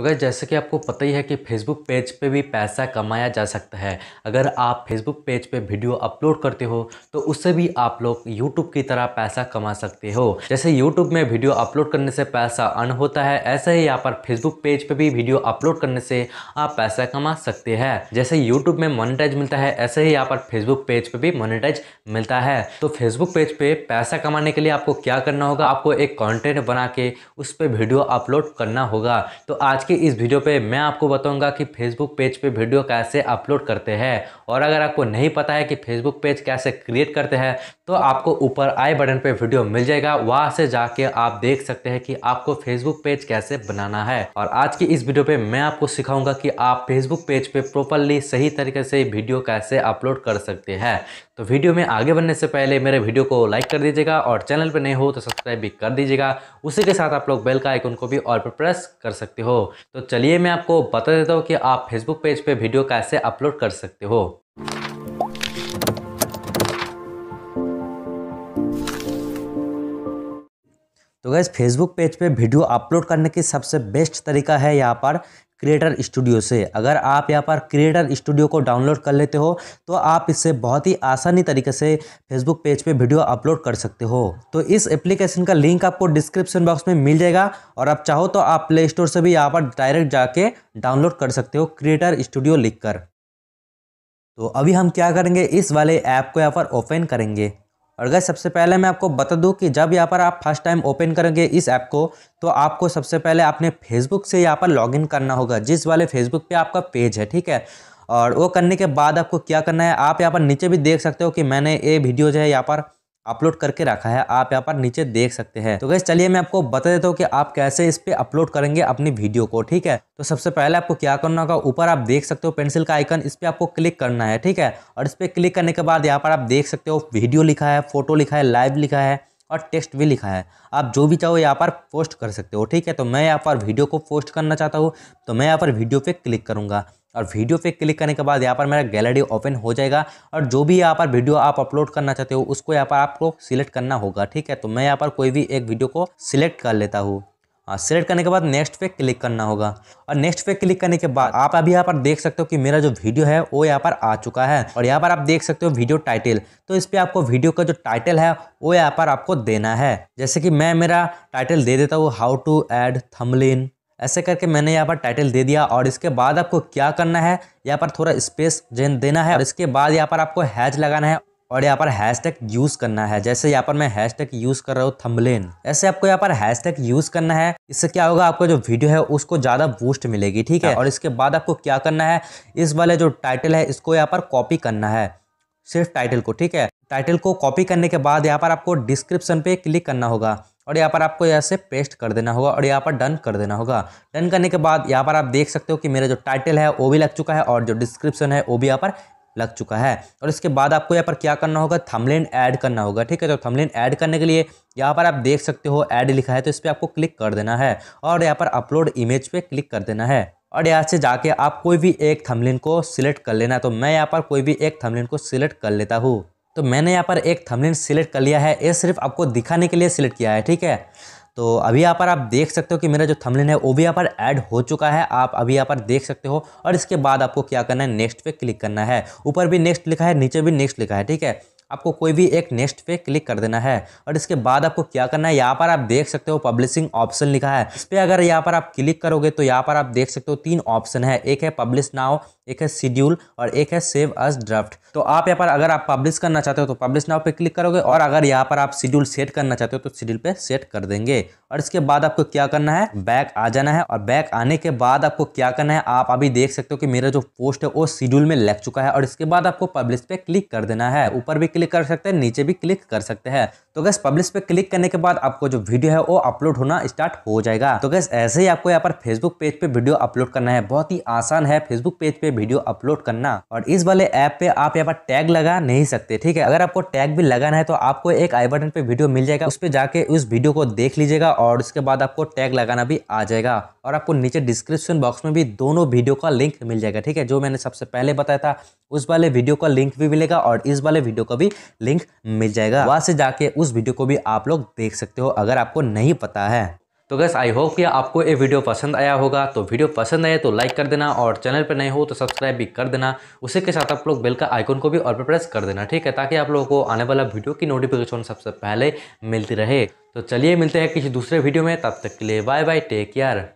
तो गैस जैसे कि आपको पता ही है कि फेसबुक पेज पे भी पैसा कमाया जा सकता है अगर आप फेसबुक पेज पे वीडियो अपलोड करते हो तो उससे भी आप लोग यूट्यूब की तरह पैसा कमा सकते हो जैसे यूट्यूब में वीडियो अपलोड करने से पैसा अर्न होता है ऐसे ही यहाँ पर फेसबुक पेज पे भी वीडियो अपलोड करने से आप पैसा कमा सकते हैं जैसे यूट्यूब में मोनिटाइज मिलता है ऐसे ही यहाँ पर फेसबुक पेज पर भी मोनिटाइज मिलता है तो फेसबुक पेज पर पैसा कमाने के लिए आपको क्या करना होगा आपको एक कॉन्टेंट बना के उस पर वीडियो अपलोड करना होगा तो आज की इस वीडियो पे मैं आपको बताऊंगा कि फेसबुक पेज पे वीडियो कैसे अपलोड करते हैं और अगर आपको नहीं पता है कि फेसबुक पेज कैसे क्रिएट करते हैं तो आपको ऊपर आई बटन पे वीडियो मिल जाएगा वहां से जाके आप देख सकते हैं कि आपको फेसबुक पेज कैसे बनाना है और आज की इस वीडियो पे मैं आपको सिखाऊंगा कि आप फेसबुक पेज पे प्रॉपरली सही तरीके से वीडियो कैसे अपलोड कर सकते हैं तो वीडियो में आगे बढ़ने से पहले मेरे वीडियो को लाइक कर दीजिएगा और चैनल पर नहीं हो तो सब्सक्राइब भी कर दीजिएगा उसी के साथ आप लोग बेल का आइकन को भी और पर प्रेस कर सकते हो तो चलिए मैं आपको बता देता हूँ कि आप फेसबुक पेज पर वीडियो कैसे अपलोड कर सकते हो तो गैस फेसबुक पेज पे वीडियो अपलोड करने की सबसे बेस्ट तरीका है यहाँ पर क्रिएटर स्टूडियो से अगर आप यहाँ पर क्रिएटर स्टूडियो को डाउनलोड कर लेते हो तो आप इससे बहुत ही आसानी तरीके से फेसबुक पेज पे वीडियो अपलोड कर सकते हो तो इस एप्लीकेशन का लिंक आपको डिस्क्रिप्शन बॉक्स में मिल जाएगा और आप चाहो तो आप प्ले स्टोर से भी यहाँ पर डायरेक्ट जाके डाउनलोड कर सकते हो क्रिएटर स्टूडियो लिख कर तो अभी हम क्या करेंगे इस वाले ऐप को यहाँ पर ओपन करेंगे और गए सबसे पहले मैं आपको बता दूं कि जब यहाँ पर आप फर्स्ट टाइम ओपन करेंगे इस ऐप को तो आपको सबसे पहले अपने फेसबुक से यहाँ पर लॉगिन करना होगा जिस वाले फेसबुक पे आपका पेज है ठीक है और वो करने के बाद आपको क्या करना है आप यहाँ पर नीचे भी देख सकते हो कि मैंने ये वीडियो जो है यहाँ पर अपलोड करके रखा है आप यहाँ पर नीचे देख सकते हैं तो गैस चलिए मैं आपको बता देता हूँ कि आप कैसे इस पर अपलोड करेंगे अपनी वीडियो को ठीक है तो सबसे पहले आपको क्या करना होगा ऊपर आप देख सकते हो पेंसिल का आइकन इस पर आपको क्लिक करना है ठीक है और इस पर क्लिक करने के बाद यहाँ पर आप देख सकते हो वीडियो लिखा है फोटो लिखा है लाइव लिखा है और टेक्स्ट भी लिखा है आप जो भी चाहो यहाँ पर पोस्ट कर सकते हो ठीक है तो मैं यहाँ पर वीडियो को पोस्ट करना चाहता हूँ तो मैं यहाँ पर वीडियो पे क्लिक करूँगा और वीडियो पे क्लिक करने के बाद यहाँ पर मेरा गैलरी ओपन हो जाएगा और जो भी यहाँ पर वीडियो आप अपलोड करना चाहते हो उसको यहाँ पर आपको सिलेक्ट करना होगा ठीक है तो मैं यहाँ पर कोई भी एक वीडियो को सिलेक्ट कर लेता हूँ हाँ सिलेक्ट करने के बाद नेक्स्ट पे क्लिक करना होगा और नेक्स्ट पे क्लिक करने के बाद आप अभी यहाँ पर देख सकते हो कि मेरा जो वीडियो है वो यहाँ पर आ चुका है और यहाँ पर आप देख सकते हो वीडियो टाइटल तो इस पर आपको वीडियो का जो टाइटल है वो यहाँ पर आपको देना है जैसे कि मैं मेरा टाइटल दे देता हूँ हाउ टू एड थमलिन ऐसे करके मैंने यहाँ पर टाइटल दे दिया और इसके बाद आपको क्या करना है यहाँ पर थोड़ा स्पेस जेन देना है और इसके बाद यहाँ पर आपको हैच लगाना है और यहाँ पर हैशटैग यूज़ करना है जैसे यहाँ पर मैं हैशटैग यूज़ कर रहा हूँ थम्बलेन ऐसे आपको यहाँ पर हैशटैग यूज़ करना है इससे क्या होगा आपका जो वीडियो है उसको ज़्यादा बूस्ट मिलेगी ठीक है और इसके बाद आपको क्या करना है इस वाले जो टाइटल है इसको यहाँ पर कॉपी करना है सिर्फ टाइटल को ठीक है टाइटल को कॉपी करने के बाद यहाँ पर आपको डिस्क्रिप्शन पे क्लिक करना होगा और यहाँ पर आपको यहाँ से पेस्ट कर देना होगा और यहाँ पर डन कर देना होगा डन करने के बाद यहाँ पर आप देख सकते हो कि मेरा जो टाइटल है वो भी लग चुका है और जो डिस्क्रिप्शन है वो भी यहाँ पर लग चुका है और इसके बाद आपको यहाँ पर क्या करना होगा थमलेन ऐड करना होगा ठीक है तो थमलेन ऐड करने के लिए यहाँ पर आप देख सकते हो ऐड लिखा है तो इस पर आपको क्लिक कर देना है और यहाँ पर अपलोड इमेज पर क्लिक कर देना है और यहाँ से जाके आप कोई भी एक थमलिन को सिलेक्ट कर लेना तो मैं यहाँ पर कोई भी एक थमलिन को सिलेक्ट कर लेता हूँ तो मैंने यहाँ पर एक थंबनेल सिलेक्ट कर लिया है ये सिर्फ आपको दिखाने के लिए सिलेक्ट किया है ठीक है तो अभी यहाँ पर आप देख सकते हो कि मेरा जो थंबनेल है वो भी यहाँ पर ऐड हो चुका है आप अभी यहाँ पर देख सकते हो और इसके बाद आपको क्या करना है नेक्स्ट पे क्लिक करना है ऊपर भी नेक्स्ट लिखा है नीचे भी नेक्स्ट लिखा है ठीक है आपको कोई भी एक नेक्स्ट पे क्लिक कर देना है और इसके बाद आपको क्या करना है यहाँ पर आप देख सकते हो पब्लिशिंग ऑप्शन लिखा है इस पर अगर यहाँ पर आप क्लिक करोगे तो यहाँ पर आप देख सकते हो तीन ऑप्शन है एक है पब्लिश नाउ एक है शेड्यूल और एक है सेव अस ड्राफ्ट तो आप यहाँ पर अगर आप पब्लिश करना चाहते हो तो पब्लिश नाव पर क्लिक करोगे और अगर यहाँ पर आप शेड्यूल सेट करना चाहते हो तो शेड्यूल पर सेट कर देंगे और इसके बाद आपको क्या करना है बैक आ जाना है और बैक आने के बाद आपको क्या करना है आप अभी देख सकते हो कि मेरा जो पोस्ट है वो शेड्यूल में लग चुका है और इसके बाद आपको पब्लिश पे क्लिक कर देना है ऊपर भी क्लिक कर सकते हैं नीचे भी क्लिक कर सकते हैं तो गैस पब्लिश पे क्लिक करने के बाद आपको जो वीडियो है वो अपलोड होना स्टार्ट हो जाएगा तो गैस ऐसे ही आपको यहाँ पर फेसबुक पेज पे वीडियो अपलोड करना है बहुत ही आसान है फेसबुक पेज पे वीडियो अपलोड करना और इस वाले ऐप पे आप यहाँ पर टैग लगा नहीं सकते ठीक है अगर आपको टैग भी लगाना है तो आपको एक आई बटन पे वीडियो मिल जाएगा उस पर जाके उस वीडियो को देख लीजिएगा और इसके बाद आपको टैग लगाना भी आ जाएगा और आपको नीचे डिस्क्रिप्शन बॉक्स में भी दोनों वीडियो का लिंक मिल जाएगा ठीक है जो मैंने सबसे पहले बताया था उस वाले वीडियो का लिंक भी मिलेगा और इस वाले वीडियो का भी लिंक मिल जाएगा वहाँ से जाके उस वीडियो को भी आप लोग देख सकते हो अगर आपको नहीं पता है तो गैस आई होप कि आपको ये वीडियो पसंद आया होगा तो वीडियो पसंद आए तो लाइक कर देना और चैनल पर नए हो तो सब्सक्राइब भी कर देना उसी के साथ आप लोग बेल का आइकन को भी और पर प्रेस कर देना ठीक है ताकि आप लोगों को आने वाला वीडियो की नोटिफिकेशन सबसे पहले मिलती रहे तो चलिए मिलते हैं किसी दूसरे वीडियो में तब तक के लिए बाय बाय टेक केयर